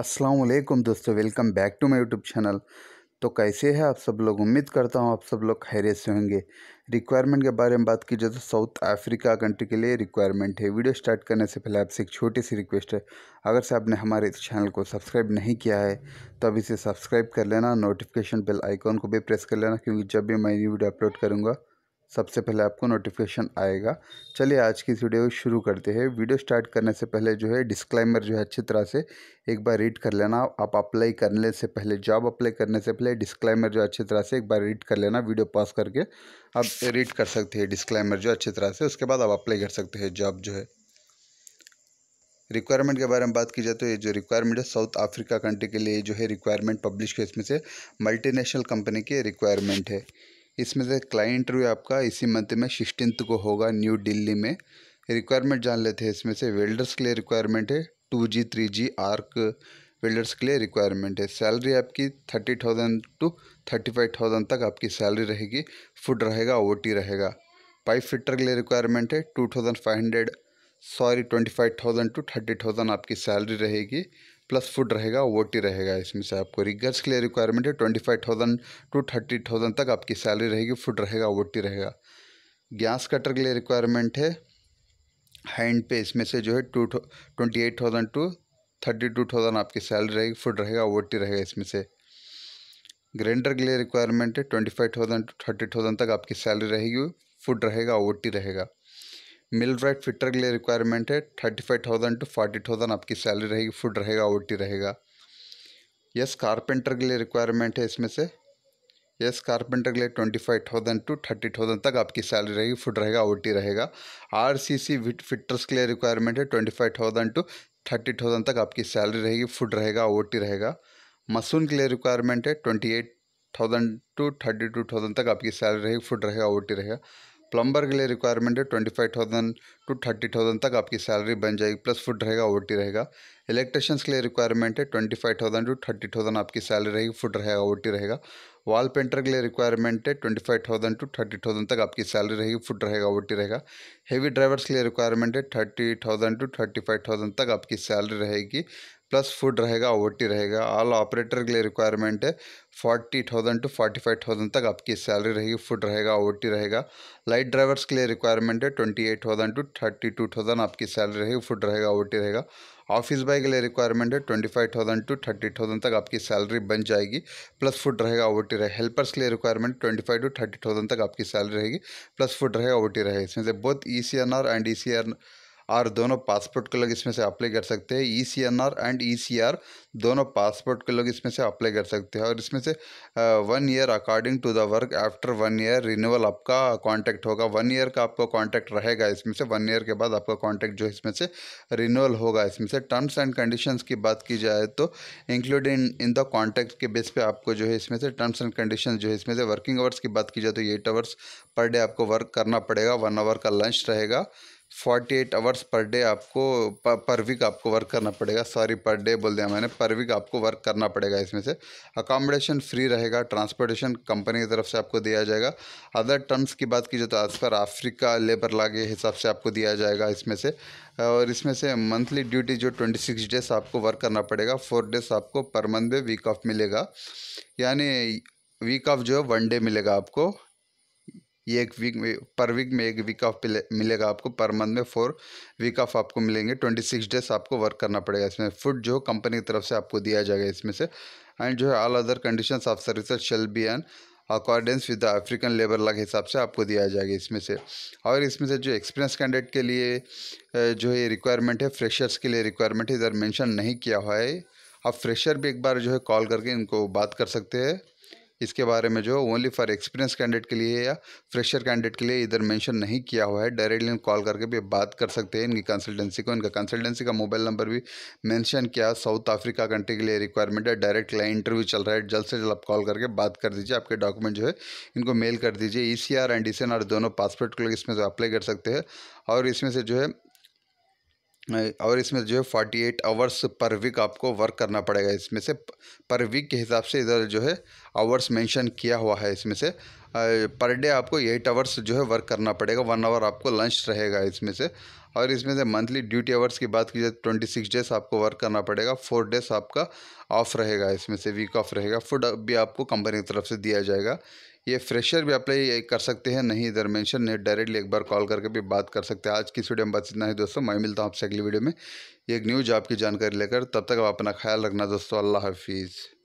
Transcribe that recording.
अस्सलाम वालेकुम दोस्तों welcome back to my YouTube channel तो कैसे हैं आप सब लोग उम्मीद करता हूँ आप सब लोग खैरियत से होंगे रिक्वायरमेंट के बारे में बात की जाए तो साउथ अफ्रीका कंट्री के लिए रिक्वायरमेंट है वीडियो स्टार्ट करने से पहले आपसे एक छोटी सी रिक्वेस्ट है अगर से आपने हमारे इस चैनल को सब्सक्राइब नहीं किया है तो अभी इसे सब्सक्राइब कर लेना नोटिफिकेशन बेल आइकॉन को भी प्रेस कर लेना क्योंकि जब भी मैं न्यू वीडियो अपलोड करूँगा सबसे पहले आपको नोटिफिकेशन आएगा चलिए आज की वीडियो शुरू करते हैं वीडियो स्टार्ट करने से पहले जो है डिस्क्लाइमर जो है अच्छी तरह से एक बार रीड कर लेना आप अप्लाई करने से पहले जॉब अप्लाई करने से पहले डिस्क्लाइमर जो अच्छी तरह से एक बार रीड कर लेना वीडियो पॉज करके आप रीड कर सकते हैं डिस्क्लाइमर जो अच्छी तरह से उसके बाद आप अप्लाई कर सकते हैं जॉब जो है रिक्वायरमेंट के बारे में बात की जाए तो ये जो रिक्वायरमेंट है साउथ अफ्रीका कंट्री के लिए जो है रिक्वायरमेंट पब्लिश के इसमें से मल्टीनेशनल कंपनी की रिक्वायरमेंट है इसमें से क्लाइंट इंटरव्यू आपका इसी मंथ में सिक्सटीनथ को होगा न्यू दिल्ली में रिक्वायरमेंट जान लेते हैं इसमें से वेल्डर्स के लिए रिक्वायरमेंट है two G three G arc welders के लिए रिक्वायरमेंट है सैलरी आपकी thirty thousand to thirty five thousand तक आपकी सैलरी रहेगी फूड रहेगा ओ रहेगा पाइप फिटर के लिए रिक्वायरमेंट है two thousand five hundred sorry twenty five thousand to thirty thousand आपकी सैलरी रहेगी प्लस फूड रहेगा ओ रहेगा इसमें से आपको रिगर्स के लिए रिक्वायरमेंट है twenty five thousand to thirty thousand तक आपकी सैलरी रहेगी फूड रहेगा ओ रहेगा गैस कटर के लिए रिक्वायरमेंट है हैंड पे इसमें से जो है two twenty eight thousand to thirty two thousand आपकी सैलरी रहेगी फूड रहेगा ओ रहेगा इसमें से ग्राइंडर के लिए रिक्वायरमेंट है twenty five thousand to thirty thousand तक आपकी सैलरी रहेगी फूड रहेगा ओ रहेगा मिल राइट फिटर के लिए रिक्वायरमेंट है thirty five thousand to forty thousand आपकी सैलरी रहेगी फूड रहेगा ओ रहेगा यस कारपेंटर के लिए रिक्वायरमेंट है इसमें से यस कारपेंटर के लिए twenty five thousand to thirty thousand तक आपकी सैलरी रहेगी फूड रहेगा ओ रहेगा आर सी सी फिटर्स के लिए रिक्वायरमेंट है twenty five thousand to thirty thousand तक आपकी सैलरी रहेगी फूड रहेगा ओ रहेगा मसून के लिए रिक्वायरमेंट है twenty eight thousand to thirty two thousand तक आपकी सैलरी रहेगी फूड रहेगा ओ रहेगा प्लम्बर के लिए रिक्वायरमेंट है twenty five thousand to thirty thousand तक आपकी सैलरी बन जाएगी प्लस फूड रहेगा ओ रहेगा इलेक्ट्रिशियंस के लिए रिक्वायरमेंट है twenty five thousand to thirty thousand आपकी सैलरी रहेगी फूड रहेगा ओ रहेगा वॉल पेंटर के लिए रिक्वायरमेंट है twenty five thousand to thirty thousand तक आपकी सैलरी रहेगी फूड रहेगा ओ रहेगा हेवी ड्राइवर्स के लिए रिक्वायरमेंट है thirty thousand to thirty five thousand तक आपकी सैलरी रहेगी प्लस फूड रहेगा ओवरटी रहेगा ऑल ऑपरेटर के लिए रिक्वायरमेंट है forty thousand to forty five thousand तक आपकी सैलरी रहेगी फूड रहेगा टी रहेगा लाइट ड्राइवर्स के लिए रिक्वायरमेंट है twenty eight thousand to thirty two thousand आपकी सैलरी रहेगी फूड रहेगा ओवरटी रहेगा ऑफिस बॉय के लिए रिक्वायरमेंट है twenty five thousand to thirty thousand तक आपकी सैलरी बन जाएगी प्लस फूड रहेगा ओवरटी रहेगा हेल्पर्स के लिए requirement twenty five to thirty thousand तक आपकी सैलरी रहेगी प्लस फूड रहेगा ओवरटी रहेगा इसमें से बहुत E C N R and E C N और दोनों पासपोर्ट के लोग इसमें से अप्लाई कर सकते हैं E C N R and E C R दोनों पासपोर्ट के लोग इसमें से अप्लाई e e कर सकते हैं और इसमें से one year according to the work after one year renewal आपका कॉन्टैक्ट होगा वन ईयर का आपका कॉन्टैक्ट रहेगा इसमें से वन ईयर के बाद आपका कॉन्टैक्ट जो इसमें से रिन्यूअल होगा इसमें से टर्म्स एंड कंडीशन की बात की जाए तो इंक्लूडिंग इन द कॉन्टैक्ट के बेस पर आपको जो है इसमें से टर्म्स एंड कंडीशन जो है इसमें से वर्किंग आवर्स की बात की जाए तो एट आवर्स पर डे आपको वर्क करना पड़ेगा वन आवर का लंच रहेगा forty eight hours per day आपको पर वीक आपको वर्क करना पड़ेगा सॉरी पर डे बोल दिया मैंने पर वीक आपको वर्क करना पड़ेगा इसमें से अकोमोडेशन फ्री रहेगा ट्रांसपोर्टेशन कंपनी की तरफ से आपको दिया जाएगा अदर टर्म्स की बात की जाए तो आज पर अफ्रीका लेबर ला के हिसाब से आपको दिया जाएगा इसमें से और इसमें से मंथली ड्यूटी जो ट्वेंटी सिक्स डेज आपको वर्क करना पड़ेगा फोर डेज आपको पर मंथ में वीक ऑफ मिलेगा यानी वीक ऑफ जो है वन डे मिलेगा आपको ये एक वीक में पर वीक में एक वीक ऑफ मिलेगा आपको पर मंथ में फोर वीक ऑफ आपको मिलेंगे ट्वेंटी सिक्स डेज आपको वर्क करना पड़ेगा इसमें फूड जो कंपनी की तरफ से आपको दिया जाएगा इसमें से एंड जो है all other condition of service shall be in accordance with the African labour law के हिसाब से आपको दिया जाएगा इसमें से और इसमें से जो एक्सपीरियंस कैंडिडेट के लिए जो है रिक्वायरमेंट है फ्रेशर्स के लिए रिक्वायरमेंट है इधर मैंशन नहीं किया हुआ है आप फ्रेशर भी एक बार जो है कॉल करके इनको बात कर सकते हैं इसके बारे में जो है ओनली फॉर एक्सपीरियंस कैंडिडेट के लिए या फ्रेशर कैंडिडेट के लिए इधर मेंशन नहीं किया हुआ है डायरेक्टली कॉल करके भी बात कर सकते हैं इनकी कंसल्टेंसी को इनका कंसल्टेंसी का मोबाइल नंबर भी मेंशन किया साउथ अफ्रीका कंट्री के लिए रिक्वायरमेंट है डायरेक्ट लाइन इंटरव्यू चल रहा है जल्द से जल्द आप कॉल करके बात कर दीजिए आपके डॉक्यूमेंट जो है इनको मेल कर दीजिए E C R and E C N R दोनों पासपोर्ट के लिए इसमें जो अप्लाई कर सकते हैं और इसमें से जो है और इसमें जो है forty eight hours per week आपको वर्क करना पड़ेगा इसमें से पर वीक के हिसाब से इधर जो है आवर्स मेंशन किया हुआ है इसमें से पर डे आपको एट आवर्स जो है वर्क करना पड़ेगा वन आवर आपको लंच रहेगा इसमें से और इसमें से मंथली ड्यूटी आवर्स की बात की जाए ट्वेंटी सिक्स डेज आपको वर्क करना पड़ेगा फोर डेज आपका ऑफ रहेगा इसमें से वीक ऑफ रहेगा फूड भी आपको कंपनी की तरफ से दिया जाएगा ये फ्रेशर भी अप्लाई कर सकते हैं नहीं इधर मेंशन नहीं डायरेक्टली एक बार कॉल करके भी बात कर सकते हैं आज की वीडियो में बस इतना ही दोस्तों मैं मिलता हूँ आपसे अगली वीडियो में एक न्यू जॉब की जानकारी लेकर तब तक आप अपना ख्याल रखना दोस्तों अल्लाह हाफिज़